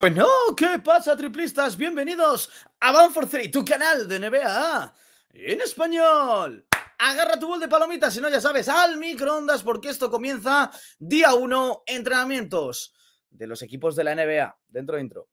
Bueno, pues ¿qué pasa, triplistas? Bienvenidos a for 3, tu canal de NBA en español. Agarra tu bol de palomitas, si no ya sabes, al microondas, porque esto comienza día 1, entrenamientos de los equipos de la NBA. Dentro, intro.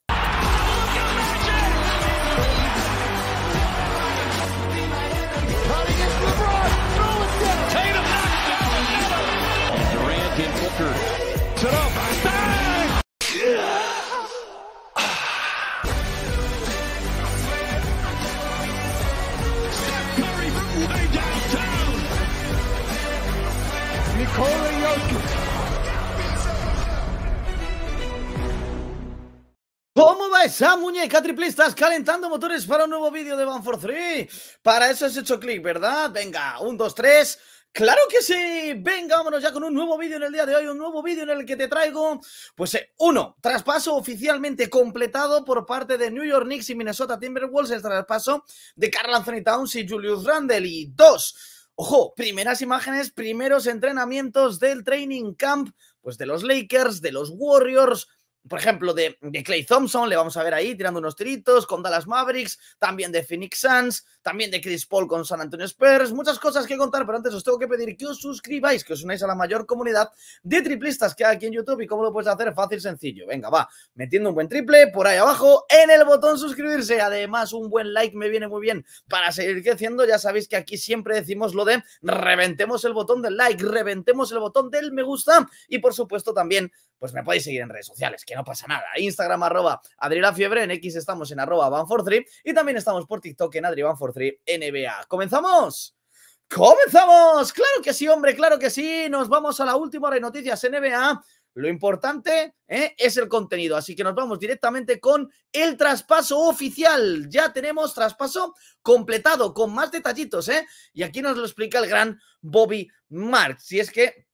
Oye, estás calentando motores para un nuevo vídeo de Van for Three Para eso has hecho clic, ¿verdad? Venga, un, dos, tres. ¡Claro que sí! Venga, vámonos ya con un nuevo vídeo en el día de hoy, un nuevo vídeo en el que te traigo, pues, eh, uno, traspaso oficialmente completado por parte de New York Knicks y Minnesota Timberwolves, el traspaso de Carl Anthony Towns y Julius Randle, y dos, ojo, primeras imágenes, primeros entrenamientos del training camp, pues, de los Lakers, de los Warriors, por ejemplo, de, de, Clay Thompson, le vamos a ver ahí tirando unos tiritos, con Dallas Mavericks, también de Phoenix Suns, también de Chris Paul con San Antonio Spurs, muchas cosas que contar, pero antes os tengo que pedir que os suscribáis, que os unáis a la mayor comunidad de triplistas que hay aquí en YouTube y cómo lo puedes hacer fácil, sencillo. Venga, va, metiendo un buen triple por ahí abajo en el botón suscribirse, además un buen like me viene muy bien para seguir creciendo, ya sabéis que aquí siempre decimos lo de reventemos el botón del like, reventemos el botón del me gusta y por supuesto también pues me podéis seguir en redes sociales, que no pasa nada. Instagram arroba la Fiebre, en X estamos en arroba van y también estamos por TikTok en Adri 3 NBA. ¿Comenzamos? ¡Comenzamos! ¡Claro que sí, hombre! ¡Claro que sí! Nos vamos a la última hora de noticias NBA. Lo importante ¿eh? es el contenido, así que nos vamos directamente con el traspaso oficial. Ya tenemos traspaso completado con más detallitos, ¿eh? Y aquí nos lo explica el gran Bobby marx Si es que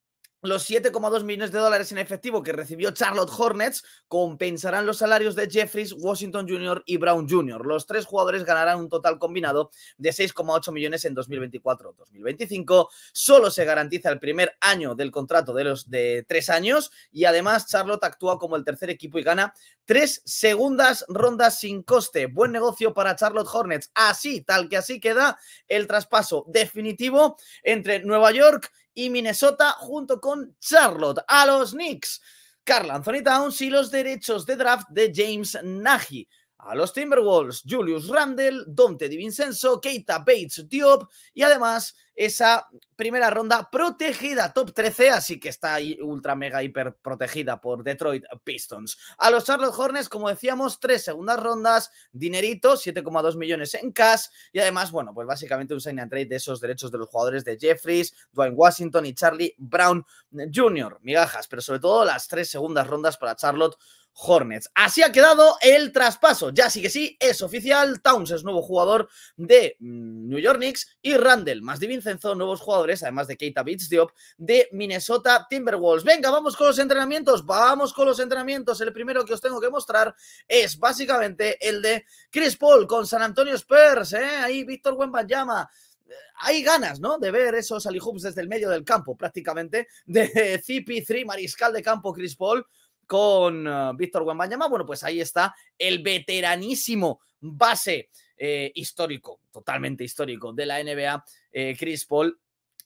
los 7,2 millones de dólares en efectivo que recibió Charlotte Hornets compensarán los salarios de Jeffries, Washington Jr. y Brown Jr. Los tres jugadores ganarán un total combinado de 6,8 millones en 2024-2025. Solo se garantiza el primer año del contrato de los de tres años y además Charlotte actúa como el tercer equipo y gana tres segundas rondas sin coste. Buen negocio para Charlotte Hornets. Así, tal que así queda el traspaso definitivo entre Nueva York y Minnesota junto con Charlotte. A los Knicks, Carl Anthony Towns y los derechos de draft de James Nagy a los Timberwolves, Julius Randle, Dante DiVincenzo, Keita Bates Diop y además esa primera ronda protegida, top 13, así que está ahí ultra mega hiper protegida por Detroit Pistons. A los Charlotte Hornets, como decíamos, tres segundas rondas, dinerito, 7,2 millones en cash y además, bueno, pues básicamente un sign and trade de esos derechos de los jugadores de Jeffries, Dwayne Washington y Charlie Brown Jr. Migajas, pero sobre todo las tres segundas rondas para Charlotte Hornets. Así ha quedado el traspaso. Ya sí que sí, es oficial. Towns es nuevo jugador de mm, New York Knicks y Randall más de Vincenzo, nuevos jugadores, además de Keita Beats, de Minnesota Timberwolves. Venga, vamos con los entrenamientos. Vamos con los entrenamientos. El primero que os tengo que mostrar es básicamente el de Chris Paul con San Antonio Spurs. ¿eh? Ahí Víctor llama eh, hay ganas, ¿no? De ver esos alihoops desde el medio del campo, prácticamente, de CP3, mariscal de campo Chris Paul, con eh, Víctor Wembanyama, bueno, pues ahí está el veteranísimo base eh, histórico, totalmente histórico de la NBA, eh, Chris Paul,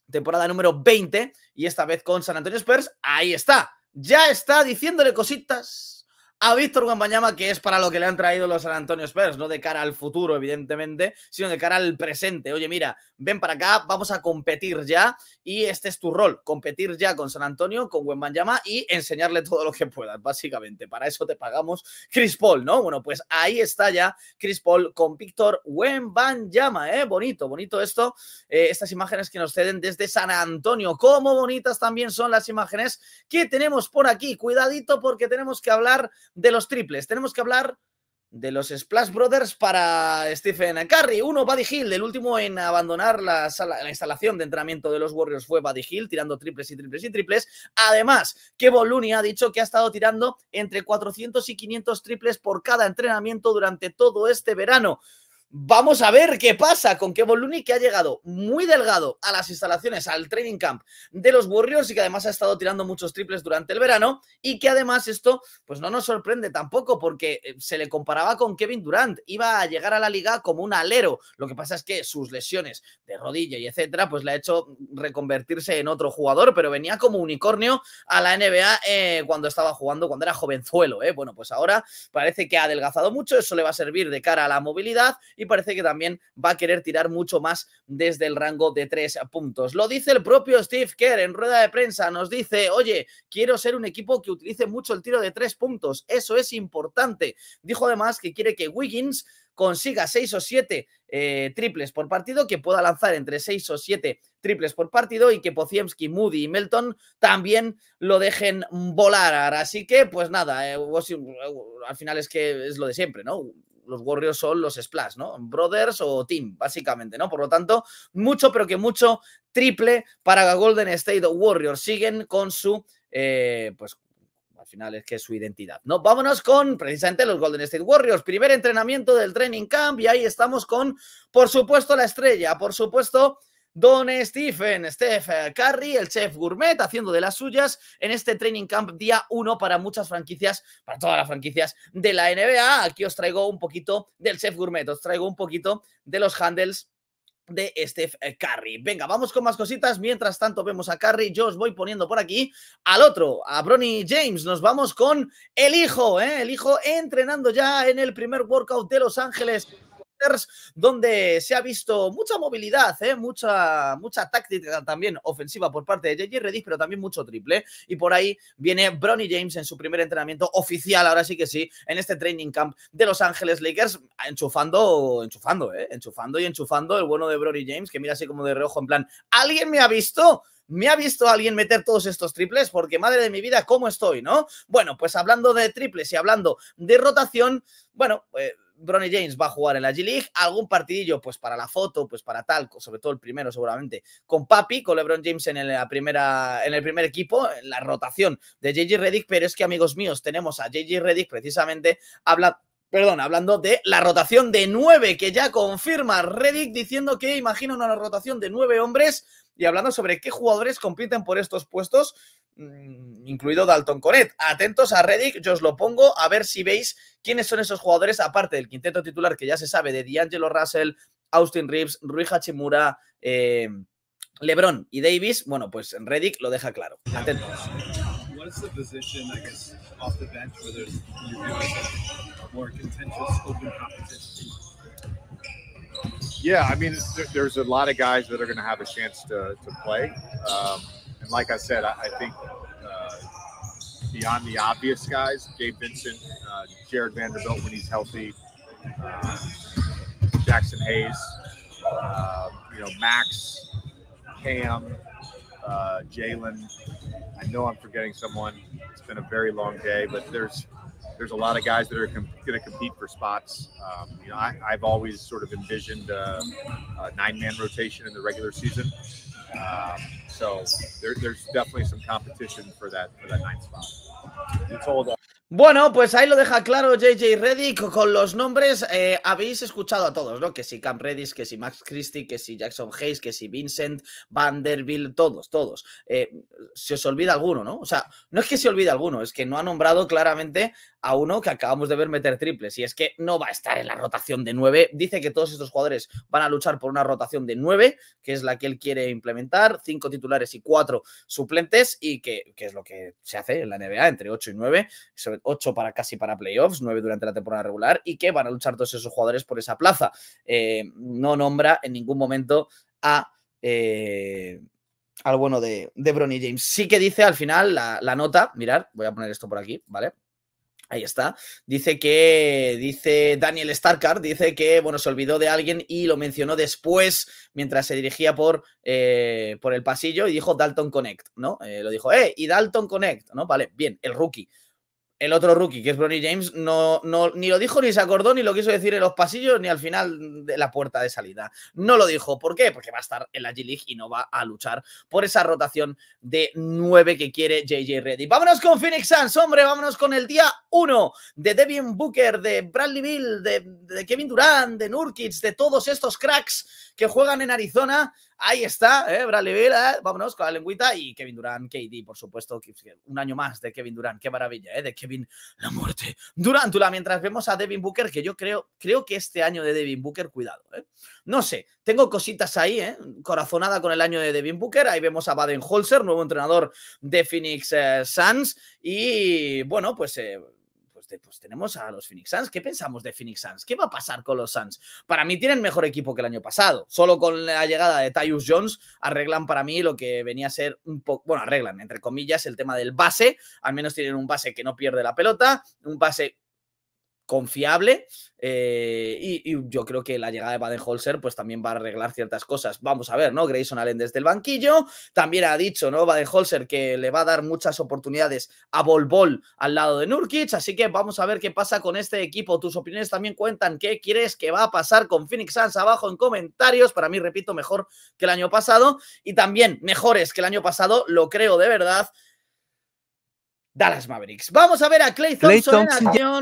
temporada número 20 y esta vez con San Antonio Spurs, ahí está, ya está diciéndole cositas a Víctor Wembanyama, que es para lo que le han traído los San Antonio Spurs, no de cara al futuro, evidentemente, sino de cara al presente. Oye, mira, ven para acá, vamos a competir ya y este es tu rol, competir ya con San Antonio, con Wembanyama y enseñarle todo lo que puedas, básicamente. Para eso te pagamos Chris Paul, ¿no? Bueno, pues ahí está ya Chris Paul con Víctor Wembanyama, ¿eh? Bonito, bonito esto, eh, estas imágenes que nos ceden desde San Antonio. Cómo bonitas también son las imágenes que tenemos por aquí. Cuidadito porque tenemos que hablar de los triples. Tenemos que hablar de los Splash Brothers para Stephen Curry. Uno, Buddy Hill. El último en abandonar la, instalación de entrenamiento de los Warriors fue Buddy Hill, tirando triples y triples y triples. Además, que Looney ha dicho que ha estado tirando entre 400 y 500 triples por cada entrenamiento durante todo este verano. Vamos a ver qué pasa con Kevon Looney, que ha llegado muy delgado a las instalaciones, al training camp de los Warriors y que además ha estado tirando muchos triples durante el verano y que además esto pues no nos sorprende tampoco porque eh, se le comparaba con Kevin Durant, iba a llegar a la liga como un alero. Lo que pasa es que sus lesiones de rodilla y etcétera pues le ha hecho reconvertirse en otro jugador, pero venía como unicornio a la NBA eh, cuando estaba jugando, cuando era jovenzuelo. Eh. Bueno, pues ahora parece que ha adelgazado mucho, eso le va a servir de cara a la movilidad y parece que también va a querer tirar mucho más desde el rango de tres puntos. Lo dice el propio Steve Kerr en rueda de prensa, nos dice, oye, quiero ser un equipo que utilice mucho el tiro de tres puntos, eso es importante. Dijo además que quiere que Wiggins consiga seis o siete eh, triples por partido, que pueda lanzar entre seis o siete triples por partido y que Poziemski, Moody y Melton también lo dejen volar. Así que, pues nada, eh, eh, al final es que es lo de siempre, ¿no? los Warriors son los Splash, ¿no? Brothers o Team, básicamente, ¿no? Por lo tanto, mucho, pero que mucho triple para Golden State Warriors. Siguen con su, eh, pues, al final es que es su identidad, ¿no? Vámonos con precisamente los Golden State Warriors. Primer entrenamiento del training camp y ahí estamos con, por supuesto, la estrella, por supuesto Don Stephen, Steph Curry, el chef gourmet, haciendo de las suyas en este Training Camp día 1 para muchas franquicias, para todas las franquicias de la NBA. Aquí os traigo un poquito del chef gourmet, os traigo un poquito de los handles de Steph Curry. Venga, vamos con más cositas. Mientras tanto vemos a Curry, yo os voy poniendo por aquí al otro, a Bronny James. Nos vamos con el hijo, ¿eh? el hijo entrenando ya en el primer workout de Los Ángeles donde se ha visto mucha movilidad, ¿eh? mucha, mucha táctica también ofensiva por parte de JJ Redis pero también mucho triple. Y por ahí viene Bronny James en su primer entrenamiento oficial, ahora sí que sí, en este training camp de Los Ángeles Lakers, enchufando, enchufando, ¿eh? enchufando y enchufando el bueno de Bronny James, que mira así como de reojo en plan, ¿alguien me ha visto? ¿Me ha visto alguien meter todos estos triples? Porque madre de mi vida, ¿cómo estoy, no? Bueno, pues hablando de triples y hablando de rotación, bueno, pues Bronny James va a jugar en la G-League, algún partidillo pues para la foto, pues para tal, sobre todo el primero seguramente, con Papi, con LeBron James en, primera, en el primer equipo, en la rotación de JJ Redick, pero es que amigos míos, tenemos a JJ Redick precisamente habla perdón, hablando de la rotación de nueve, que ya confirma Reddick diciendo que imagina una rotación de nueve hombres y hablando sobre qué jugadores compiten por estos puestos. Mm, incluido Dalton Coret. Atentos a Reddick, yo os lo pongo, a ver si veis quiénes son esos jugadores, aparte del quinteto titular que ya se sabe, de D'Angelo Russell, Austin Reeves, Rui Hachimura, eh, LeBron y Davis. Bueno, pues Reddick lo deja claro. Atentos. Yeah, I mean, there's a lot of guys that are going to have a chance to, to play. Um, And like I said, I, I think uh, beyond the obvious guys, Gabe Vincent, uh, Jared Vanderbilt when he's healthy, uh, Jackson Hayes, uh, you know, Max, Cam, uh, Jalen. I know I'm forgetting someone. It's been a very long day, but there's there's a lot of guys that are com- going to compete for spots. Um, you know, I, have always sort of envisioned uh, a nine-man rotation in the regular season. Um, so there, there's definitely some competition for that for that ninth spot. You told uh, Bueno, pues ahí lo deja claro JJ Reddick con los nombres. Eh, habéis escuchado a todos, ¿no? Que si Cam Reddick, que si Max Christie, que si Jackson Hayes, que si Vincent Vanderbilt, todos, todos. Eh, se os olvida alguno, ¿no? O sea, no es que se olvide alguno, es que no ha nombrado claramente a uno que acabamos de ver meter triples. Y es que no va a estar en la rotación de nueve. Dice que todos estos jugadores van a luchar por una rotación de nueve, que es la que él quiere implementar, cinco titulares y cuatro suplentes, y que, es lo que se hace en la NBA, entre ocho y nueve, 8 para casi para playoffs, 9 durante la temporada regular, y que van a luchar todos esos jugadores por esa plaza. Eh, no nombra en ningún momento a... Eh, al bueno de, de James. Sí que dice al final la, nota, mirar, voy a poner esto por aquí, ¿vale? Ahí está. Dice que, dice Daniel starkard dice que, bueno, se olvidó de alguien y lo mencionó después mientras se dirigía por, eh, por el pasillo y dijo Dalton Connect, ¿no? lo dijo, ¡eh! Y Dalton Connect, ¿no? Vale, bien, el rookie el otro rookie, que es Bronny James, no, no, ni lo dijo, ni se acordó, ni lo quiso decir en los pasillos, ni al final de la puerta de salida. No lo dijo. ¿Por qué? Porque va a estar en la G-League y no va a luchar por esa rotación de 9 que quiere JJ Reddy. Vámonos con Phoenix Suns, hombre, vámonos con el día 1 de Devin Booker, de Bradley Bill, de, Kevin Durant, de Nurkic, de todos estos cracks que juegan en Arizona. Ahí está, ¿eh? Bradley Bill, ¿eh? vámonos con la lengüita y Kevin Durant, KD, por supuesto, un año más de Kevin Durant, qué maravilla, ¿eh? de Devin, la muerte. Durántula, mientras vemos a Devin Booker, que yo creo, creo que este año de Devin Booker, cuidado, ¿eh? No sé, tengo cositas ahí, ¿eh? Corazonada con el año de Devin Booker. Ahí vemos a Baden Holzer, nuevo entrenador de Phoenix eh, Suns. Y bueno, pues eh, pues, pues, tenemos a los Phoenix Suns. ¿Qué pensamos de Phoenix Suns? ¿Qué va a pasar con los Suns? Para mí tienen mejor equipo que el año pasado. Solo con la llegada de Tyus Jones arreglan para mí lo que venía a ser un poco, bueno, arreglan, entre comillas, el tema del base. Al menos tienen un base que no pierde la pelota, un base confiable eh, y, yo creo que la llegada de Baden-Holzer pues también va a arreglar ciertas cosas. Vamos a ver, ¿no? Grayson Allen desde el banquillo, también ha dicho, ¿no? Baden-Holzer que le va a dar muchas oportunidades a Bol al lado de Nurkic, así que vamos a ver qué pasa con este equipo. Tus opiniones también cuentan qué quieres que va a pasar con Phoenix Suns abajo en comentarios, para mí repito, mejor que el año pasado y también mejores que el año pasado, lo creo de verdad. Dallas Mavericks. Vamos a ver a Clay Thompson,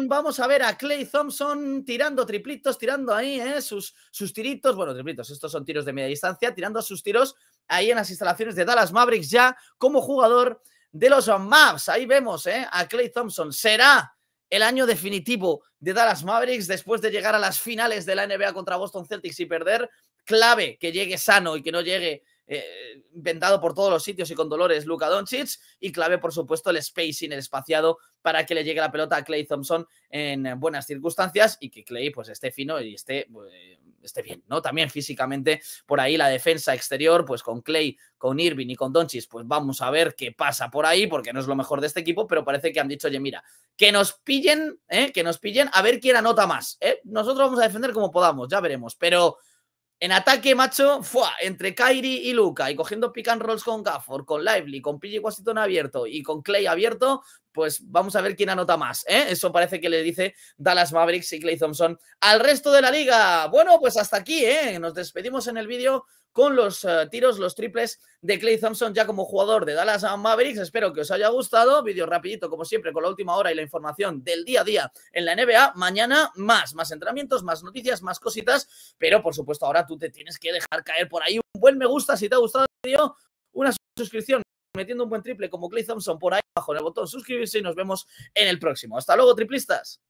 vamos a ver a Clay Thompson tirando triplitos, tirando ahí ¿eh? sus, sus tiritos, bueno, triplitos, estos son tiros de media distancia, tirando sus tiros ahí en las instalaciones de Dallas Mavericks ya como jugador de los Mavs. Ahí vemos ¿eh? a Clay Thompson. Será el año definitivo de Dallas Mavericks después de llegar a las finales de la NBA contra Boston Celtics y perder. Clave que llegue sano y que no llegue ventado eh, vendado por todos los sitios y con dolores Luka Doncic y clave por supuesto el spacing, el espaciado para que le llegue la pelota a Clay Thompson en buenas circunstancias y que Clay pues esté fino y esté, eh, esté bien, ¿no? También físicamente por ahí la defensa exterior pues con Clay, con Irving y con Doncic pues vamos a ver qué pasa por ahí porque no es lo mejor de este equipo pero parece que han dicho oye mira, que nos pillen, ¿eh? que nos pillen a ver quién anota más, ¿eh? Nosotros vamos a defender como podamos, ya veremos, pero en ataque, macho, ¡fua! entre Kairi y Luca y cogiendo pick and rolls con Gafford, con Lively, con Pidgey Washington abierto y con Clay abierto, pues vamos a ver quién anota más. ¿eh? Eso parece que le dice Dallas Mavericks y Clay Thompson al resto de la liga. Bueno, pues hasta aquí, ¿eh? nos despedimos en el vídeo con los eh, tiros, los triples de Clay Thompson ya como jugador de Dallas Mavericks. Espero que os haya gustado. Vídeo rapidito, como siempre, con la última hora y la información del día a día en la NBA. Mañana más, más entrenamientos, más noticias, más cositas. Pero, por supuesto, ahora tú te tienes que dejar caer por ahí un buen me gusta si te ha gustado el vídeo, una suscripción metiendo un buen triple como Clay Thompson por ahí abajo en el botón suscribirse y nos vemos en el próximo. Hasta luego, triplistas.